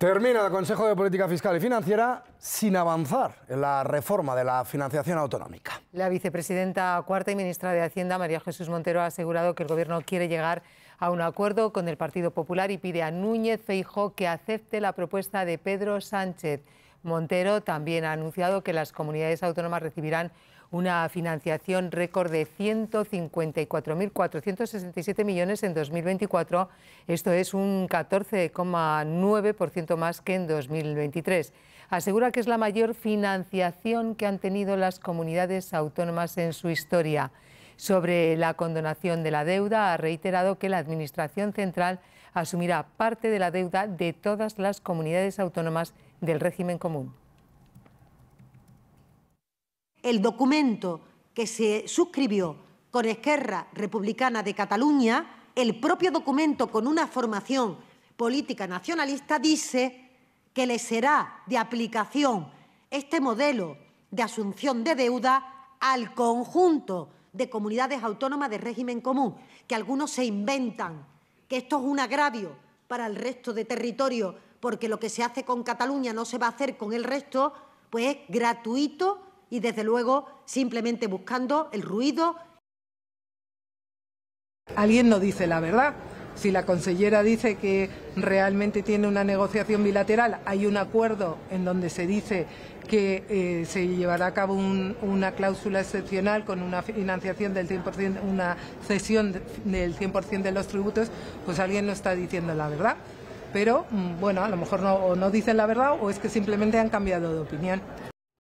Termina el Consejo de Política Fiscal y Financiera sin avanzar en la reforma de la financiación autonómica. La vicepresidenta cuarta y ministra de Hacienda, María Jesús Montero, ha asegurado que el Gobierno quiere llegar a un acuerdo con el Partido Popular y pide a Núñez Feijó que acepte la propuesta de Pedro Sánchez. Montero también ha anunciado que las comunidades autónomas recibirán una financiación récord de 154.467 millones en 2024. Esto es un 14,9% más que en 2023. Asegura que es la mayor financiación que han tenido las comunidades autónomas en su historia. Sobre la condonación de la deuda, ha reiterado que la Administración Central asumirá parte de la deuda de todas las comunidades autónomas del régimen común. El documento que se suscribió con Esquerra Republicana de Cataluña, el propio documento con una formación política nacionalista dice que le será de aplicación este modelo de asunción de deuda al conjunto de comunidades autónomas de régimen común, que algunos se inventan, que esto es un agravio para el resto de territorio, porque lo que se hace con Cataluña no se va a hacer con el resto, pues es gratuito y, desde luego, simplemente buscando el ruido. Alguien no dice la verdad. Si la consellera dice que realmente tiene una negociación bilateral, hay un acuerdo en donde se dice que eh, se llevará a cabo una cláusula excepcional con una financiación del 100%, una cesión del 100% de los tributos, pues alguien no está diciendo la verdad. Pero mm, bueno, a lo mejor no dicen la verdad o es que simplemente han cambiado de opinión.